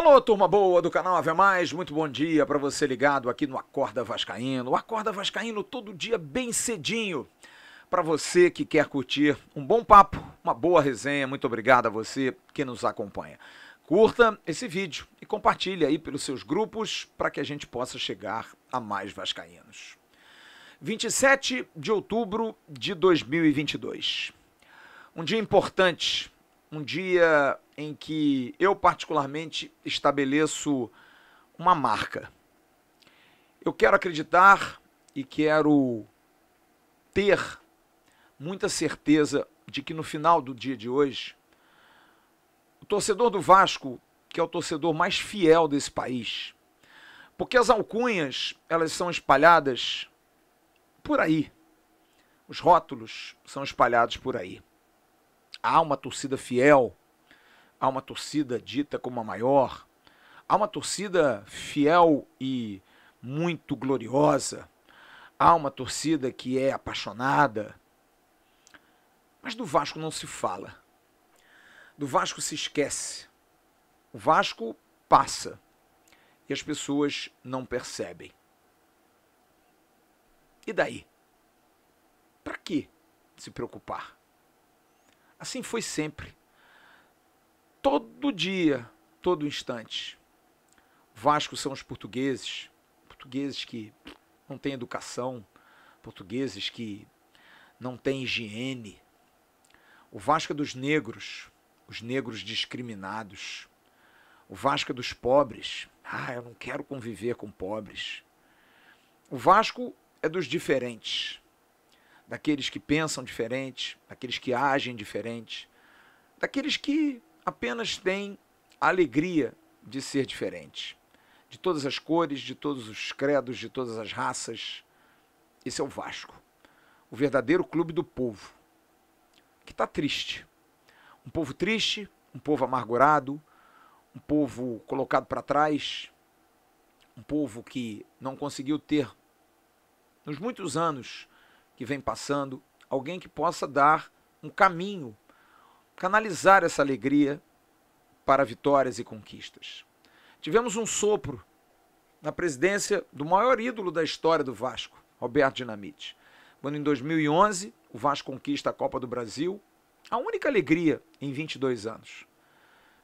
Alô, turma boa do canal Ave Mais, muito bom dia para você ligado aqui no Acorda Vascaíno. Acorda Vascaíno todo dia bem cedinho. Para você que quer curtir um bom papo, uma boa resenha, muito obrigado a você que nos acompanha. Curta esse vídeo e compartilhe aí pelos seus grupos para que a gente possa chegar a mais vascaínos. 27 de outubro de 2022. Um dia importante, um dia em que eu, particularmente, estabeleço uma marca. Eu quero acreditar e quero ter muita certeza de que no final do dia de hoje, o torcedor do Vasco, que é o torcedor mais fiel desse país, porque as alcunhas, elas são espalhadas por aí. Os rótulos são espalhados por aí. Há uma torcida fiel há uma torcida dita como a maior, há uma torcida fiel e muito gloriosa, há uma torcida que é apaixonada. Mas do Vasco não se fala. Do Vasco se esquece. O Vasco passa e as pessoas não percebem. E daí? Para que se preocupar? Assim foi sempre todo dia, todo instante. Vasco são os portugueses, portugueses que não têm educação, portugueses que não têm higiene. O Vasco é dos negros, os negros discriminados. O Vasco é dos pobres. Ah, eu não quero conviver com pobres. O Vasco é dos diferentes, daqueles que pensam diferente, daqueles que agem diferente, daqueles que apenas tem a alegria de ser diferente. De todas as cores, de todos os credos, de todas as raças. Esse é o Vasco. O verdadeiro clube do povo. Que está triste. Um povo triste, um povo amargurado, um povo colocado para trás, um povo que não conseguiu ter, nos muitos anos que vem passando, alguém que possa dar um caminho canalizar essa alegria para vitórias e conquistas. Tivemos um sopro na presidência do maior ídolo da história do Vasco, Roberto Dinamite. Quando em 2011 o Vasco conquista a Copa do Brasil, a única alegria em 22 anos.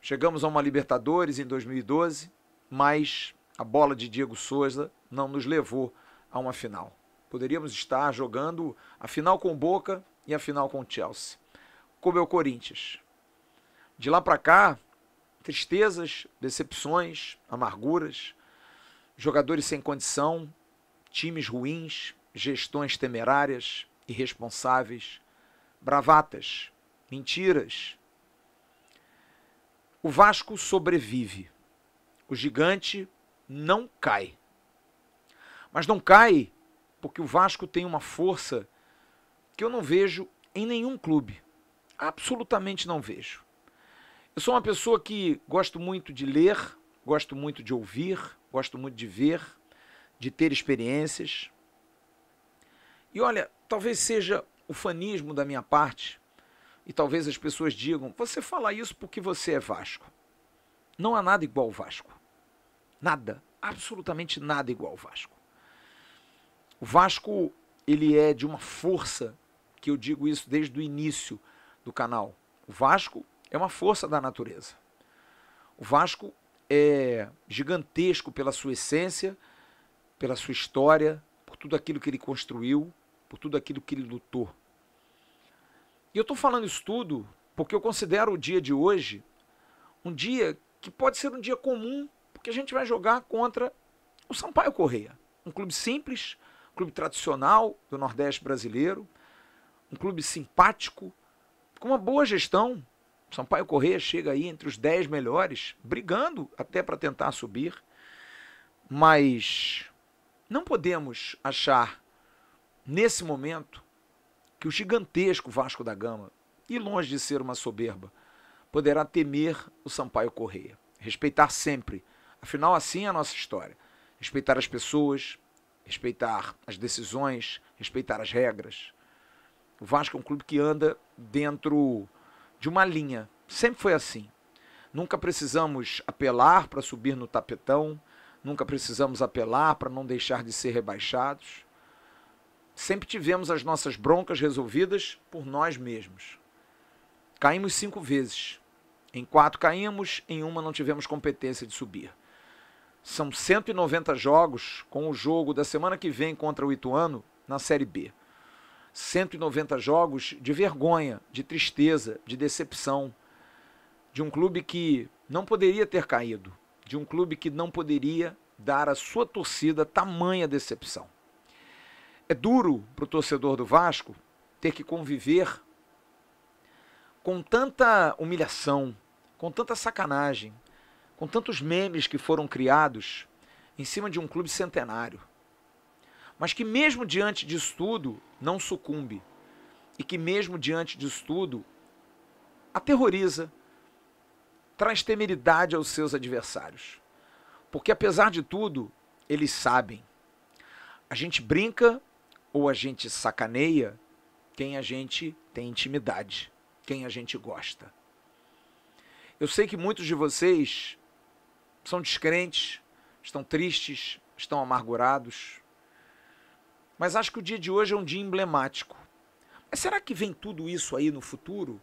Chegamos a uma Libertadores em 2012, mas a bola de Diego Souza não nos levou a uma final. Poderíamos estar jogando a final com o Boca e a final com o Chelsea como é o Corinthians. De lá para cá, tristezas, decepções, amarguras, jogadores sem condição, times ruins, gestões temerárias, irresponsáveis, bravatas, mentiras. O Vasco sobrevive. O gigante não cai. Mas não cai porque o Vasco tem uma força que eu não vejo em nenhum clube. Absolutamente não vejo. Eu sou uma pessoa que gosto muito de ler, gosto muito de ouvir, gosto muito de ver, de ter experiências. E olha, talvez seja o fanismo da minha parte, e talvez as pessoas digam: você fala isso porque você é Vasco. Não há nada igual ao Vasco. Nada, absolutamente nada igual ao Vasco. O Vasco, ele é de uma força, que eu digo isso desde o início, do canal. O Vasco é uma força da natureza. O Vasco é gigantesco pela sua essência, pela sua história, por tudo aquilo que ele construiu, por tudo aquilo que ele lutou. E eu estou falando isso tudo porque eu considero o dia de hoje um dia que pode ser um dia comum, porque a gente vai jogar contra o Sampaio Correia, um clube simples, um clube tradicional do Nordeste brasileiro, um clube simpático, com uma boa gestão. Sampaio Correia chega aí entre os 10 melhores, brigando até para tentar subir. Mas não podemos achar, nesse momento, que o gigantesco Vasco da Gama, e longe de ser uma soberba, poderá temer o Sampaio Correia. Respeitar sempre. Afinal, assim é a nossa história. Respeitar as pessoas, respeitar as decisões, respeitar as regras, o Vasco é um clube que anda dentro de uma linha. Sempre foi assim. Nunca precisamos apelar para subir no tapetão, nunca precisamos apelar para não deixar de ser rebaixados. Sempre tivemos as nossas broncas resolvidas por nós mesmos. Caímos cinco vezes. Em quatro caímos, em uma não tivemos competência de subir. São 190 jogos com o jogo da semana que vem contra o Ituano na Série B. 190 jogos de vergonha, de tristeza, de decepção, de um clube que não poderia ter caído, de um clube que não poderia dar à sua torcida tamanha decepção. É duro para o torcedor do Vasco ter que conviver com tanta humilhação, com tanta sacanagem, com tantos memes que foram criados em cima de um clube centenário. Mas que mesmo diante disso tudo, não sucumbe. E que mesmo diante disso tudo, aterroriza, traz temeridade aos seus adversários. Porque apesar de tudo, eles sabem. A gente brinca ou a gente sacaneia quem a gente tem intimidade, quem a gente gosta. Eu sei que muitos de vocês são descrentes, estão tristes, estão amargurados, mas acho que o dia de hoje é um dia emblemático. Mas será que vem tudo isso aí no futuro?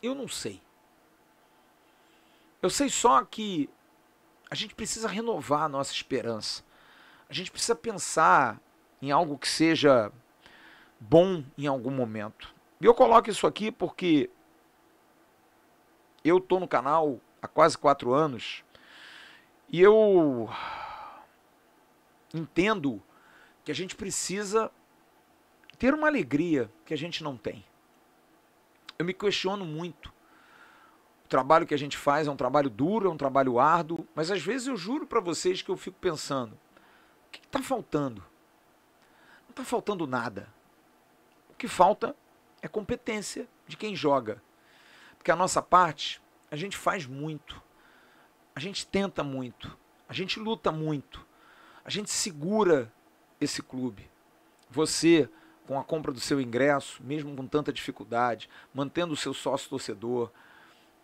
Eu não sei. Eu sei só que a gente precisa renovar a nossa esperança. A gente precisa pensar em algo que seja bom em algum momento. E eu coloco isso aqui porque eu tô no canal há quase quatro anos e eu entendo que a gente precisa ter uma alegria que a gente não tem. Eu me questiono muito. O trabalho que a gente faz é um trabalho duro, é um trabalho árduo, mas às vezes eu juro para vocês que eu fico pensando: o que está faltando? Não está faltando nada. O que falta é competência de quem joga. Porque a nossa parte, a gente faz muito, a gente tenta muito, a gente luta muito, a gente segura esse clube. Você, com a compra do seu ingresso, mesmo com tanta dificuldade, mantendo o seu sócio torcedor,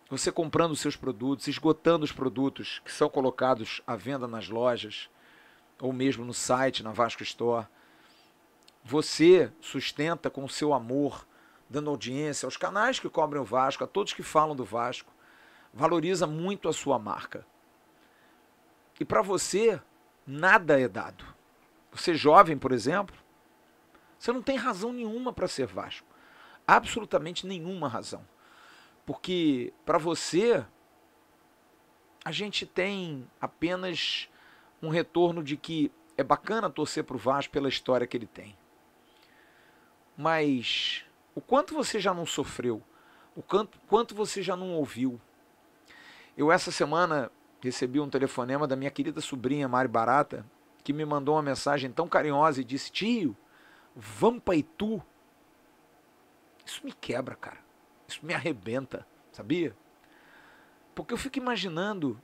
você comprando os seus produtos, esgotando os produtos que são colocados à venda nas lojas, ou mesmo no site, na Vasco Store. Você sustenta com o seu amor, dando audiência aos canais que cobrem o Vasco, a todos que falam do Vasco. Valoriza muito a sua marca. E para você, nada é dado. Você é jovem, por exemplo, você não tem razão nenhuma para ser Vasco. Absolutamente nenhuma razão. Porque para você a gente tem apenas um retorno de que é bacana torcer para o Vasco pela história que ele tem. Mas o quanto você já não sofreu, o quanto, quanto você já não ouviu. Eu essa semana recebi um telefonema da minha querida sobrinha Mari Barata, que me mandou uma mensagem tão carinhosa e disse: Tio, vamos pra Itu. Isso me quebra, cara. Isso me arrebenta, sabia? Porque eu fico imaginando.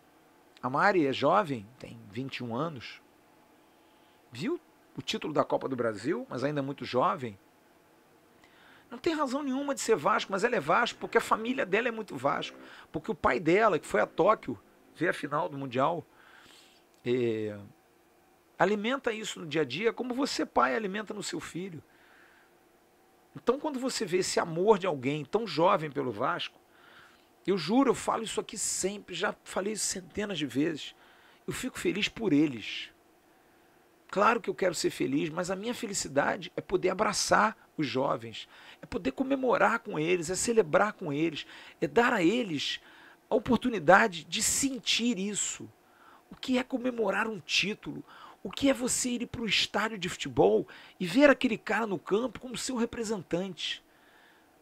A Mari é jovem, tem 21 anos. Viu o título da Copa do Brasil, mas ainda é muito jovem. Não tem razão nenhuma de ser Vasco, mas ela é Vasco porque a família dela é muito Vasco. Porque o pai dela, que foi a Tóquio ver a final do Mundial, eh, Alimenta isso no dia a dia, como você, pai, alimenta no seu filho. Então, quando você vê esse amor de alguém tão jovem pelo Vasco, eu juro, eu falo isso aqui sempre, já falei isso centenas de vezes. Eu fico feliz por eles. Claro que eu quero ser feliz, mas a minha felicidade é poder abraçar os jovens, é poder comemorar com eles, é celebrar com eles, é dar a eles a oportunidade de sentir isso. O que é comemorar um título? O que é você ir para o estádio de futebol e ver aquele cara no campo como seu representante?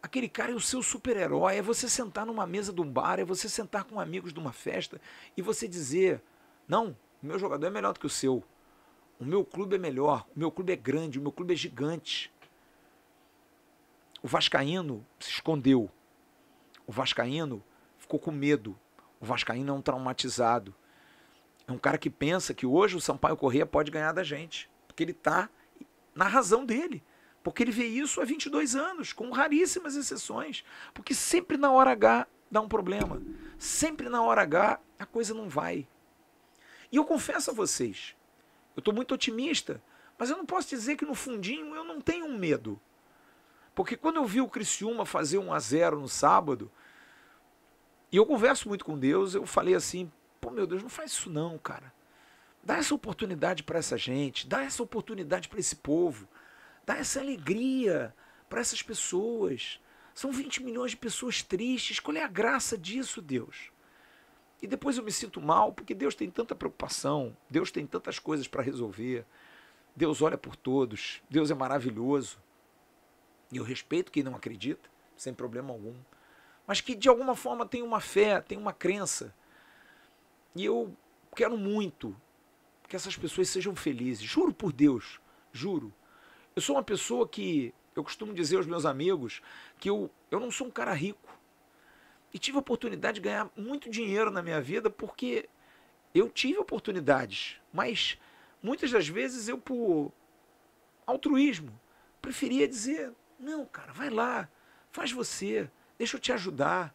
Aquele cara é o seu super-herói. É você sentar numa mesa de um bar, é você sentar com amigos de uma festa e você dizer: Não, o meu jogador é melhor do que o seu. O meu clube é melhor, o meu clube é grande, o meu clube é gigante. O Vascaíno se escondeu. O Vascaíno ficou com medo. O Vascaíno é um traumatizado. É um cara que pensa que hoje o Sampaio Corrêa pode ganhar da gente, porque ele está na razão dele. Porque ele vê isso há 22 anos, com raríssimas exceções. Porque sempre na hora H dá um problema. Sempre na hora H a coisa não vai. E eu confesso a vocês, eu estou muito otimista, mas eu não posso dizer que no fundinho eu não tenho um medo. Porque quando eu vi o Criciúma fazer um a zero no sábado, e eu converso muito com Deus, eu falei assim, Pô, meu Deus, não faz isso não, cara. Dá essa oportunidade para essa gente, dá essa oportunidade para esse povo, dá essa alegria para essas pessoas. São 20 milhões de pessoas tristes. Qual é a graça disso, Deus? E depois eu me sinto mal, porque Deus tem tanta preocupação, Deus tem tantas coisas para resolver. Deus olha por todos, Deus é maravilhoso. E eu respeito quem não acredita, sem problema algum. Mas que de alguma forma tem uma fé, tem uma crença e eu quero muito que essas pessoas sejam felizes. Juro por Deus, juro. Eu sou uma pessoa que, eu costumo dizer aos meus amigos, que eu, eu não sou um cara rico. E tive a oportunidade de ganhar muito dinheiro na minha vida porque eu tive oportunidades, mas muitas das vezes eu, por altruísmo, preferia dizer: não, cara, vai lá, faz você, deixa eu te ajudar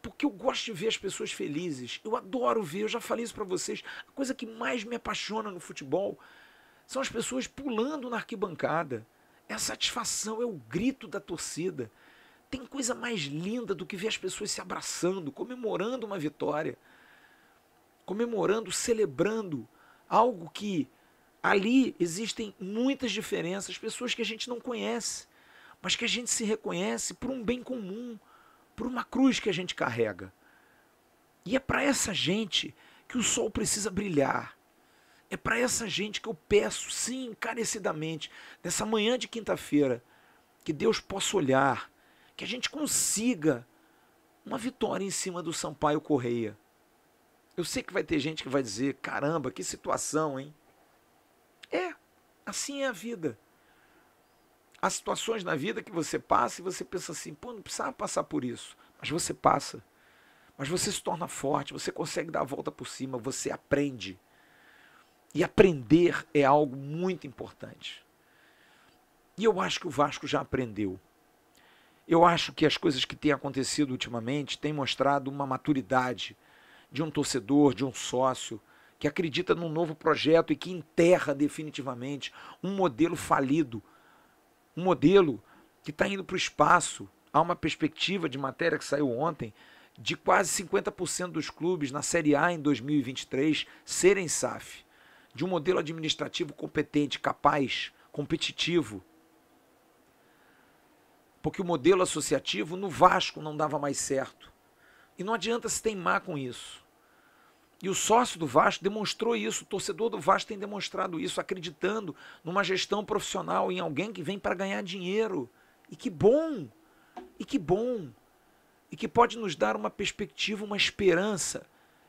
porque eu gosto de ver as pessoas felizes. Eu adoro ver, eu já falei isso para vocês. A coisa que mais me apaixona no futebol são as pessoas pulando na arquibancada. É a satisfação, é o grito da torcida. Tem coisa mais linda do que ver as pessoas se abraçando, comemorando uma vitória, comemorando, celebrando algo que ali existem muitas diferenças, pessoas que a gente não conhece, mas que a gente se reconhece por um bem comum por uma cruz que a gente carrega. E é para essa gente que o sol precisa brilhar. É para essa gente que eu peço, sim, encarecidamente, nessa manhã de quinta-feira, que Deus possa olhar, que a gente consiga uma vitória em cima do Sampaio Correia. Eu sei que vai ter gente que vai dizer: caramba, que situação, hein? É, assim é a vida. Há situações na vida que você passa e você pensa assim, pô, não precisava passar por isso. Mas você passa. Mas você se torna forte, você consegue dar a volta por cima, você aprende. E aprender é algo muito importante. E eu acho que o Vasco já aprendeu. Eu acho que as coisas que têm acontecido ultimamente têm mostrado uma maturidade de um torcedor, de um sócio, que acredita num novo projeto e que enterra definitivamente um modelo falido um modelo que está indo para o espaço. Há uma perspectiva de matéria que saiu ontem de quase 50% dos clubes na Série A em 2023 serem SAF. De um modelo administrativo competente, capaz, competitivo. Porque o modelo associativo no Vasco não dava mais certo. E não adianta se teimar com isso. E o sócio do Vasco demonstrou isso, o torcedor do Vasco tem demonstrado isso, acreditando numa gestão profissional, em alguém que vem para ganhar dinheiro. E que bom! E que bom! E que pode nos dar uma perspectiva, uma esperança.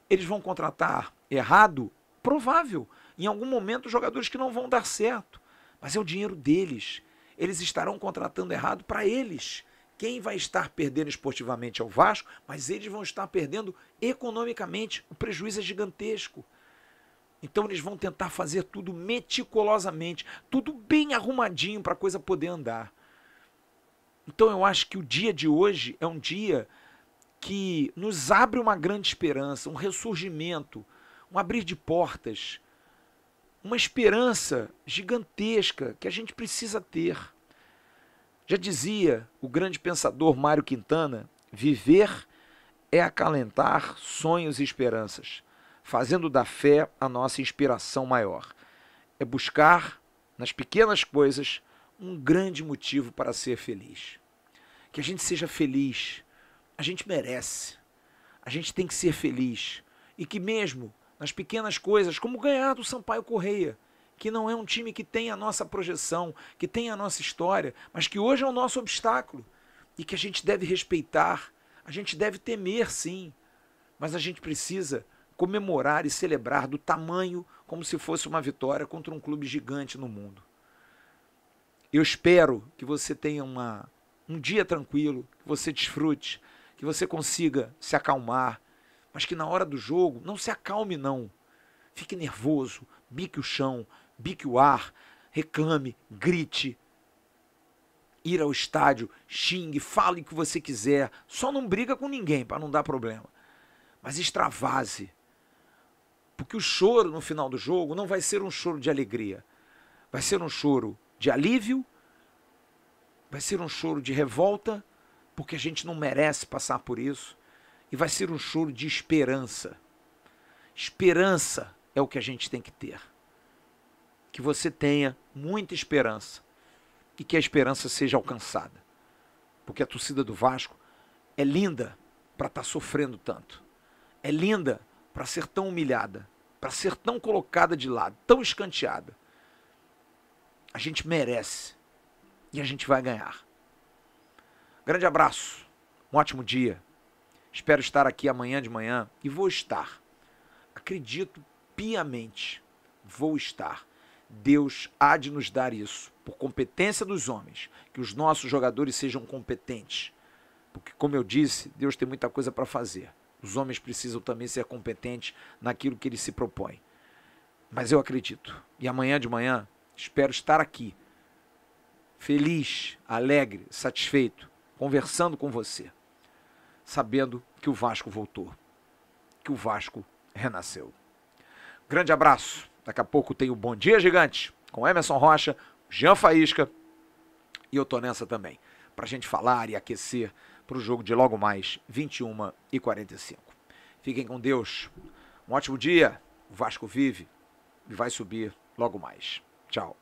Eles vão contratar errado? Provável. Em algum momento, jogadores que não vão dar certo. Mas é o dinheiro deles. Eles estarão contratando errado para eles. Quem vai estar perdendo esportivamente é o Vasco, mas eles vão estar perdendo economicamente. O prejuízo é gigantesco. Então eles vão tentar fazer tudo meticulosamente, tudo bem arrumadinho para a coisa poder andar. Então eu acho que o dia de hoje é um dia que nos abre uma grande esperança, um ressurgimento, um abrir de portas, uma esperança gigantesca que a gente precisa ter. Já dizia o grande pensador Mário Quintana: viver é acalentar sonhos e esperanças, fazendo da fé a nossa inspiração maior. É buscar nas pequenas coisas um grande motivo para ser feliz. Que a gente seja feliz. A gente merece. A gente tem que ser feliz. E que mesmo nas pequenas coisas, como ganhar do Sampaio Correia, que não é um time que tem a nossa projeção, que tem a nossa história, mas que hoje é o nosso obstáculo e que a gente deve respeitar, a gente deve temer sim, mas a gente precisa comemorar e celebrar do tamanho como se fosse uma vitória contra um clube gigante no mundo. Eu espero que você tenha uma, um dia tranquilo, que você desfrute, que você consiga se acalmar, mas que na hora do jogo não se acalme não. Fique nervoso, bique o chão, bique o ar, reclame, grite, ir ao estádio, xingue, fale o que você quiser, só não briga com ninguém para não dar problema. Mas extravase. Porque o choro no final do jogo não vai ser um choro de alegria. Vai ser um choro de alívio, vai ser um choro de revolta, porque a gente não merece passar por isso, e vai ser um choro de esperança. Esperança é o que a gente tem que ter que você tenha muita esperança e que a esperança seja alcançada. Porque a torcida do Vasco é linda para estar tá sofrendo tanto. É linda para ser tão humilhada, para ser tão colocada de lado, tão escanteada. A gente merece e a gente vai ganhar. Grande abraço, um ótimo dia. Espero estar aqui amanhã de manhã e vou estar. Acredito piamente, vou estar Deus há de nos dar isso, por competência dos homens, que os nossos jogadores sejam competentes. Porque, como eu disse, Deus tem muita coisa para fazer. Os homens precisam também ser competentes naquilo que eles se propõem. Mas eu acredito. E amanhã de manhã, espero estar aqui, feliz, alegre, satisfeito, conversando com você, sabendo que o Vasco voltou, que o Vasco renasceu. Grande abraço. Daqui a pouco tem o Bom Dia Gigante com Emerson Rocha, Jean Faísca e eu tô nessa também. Pra gente falar e aquecer para o jogo de logo mais 21 e 45. Fiquem com Deus. Um ótimo dia. O Vasco vive e vai subir logo mais. Tchau.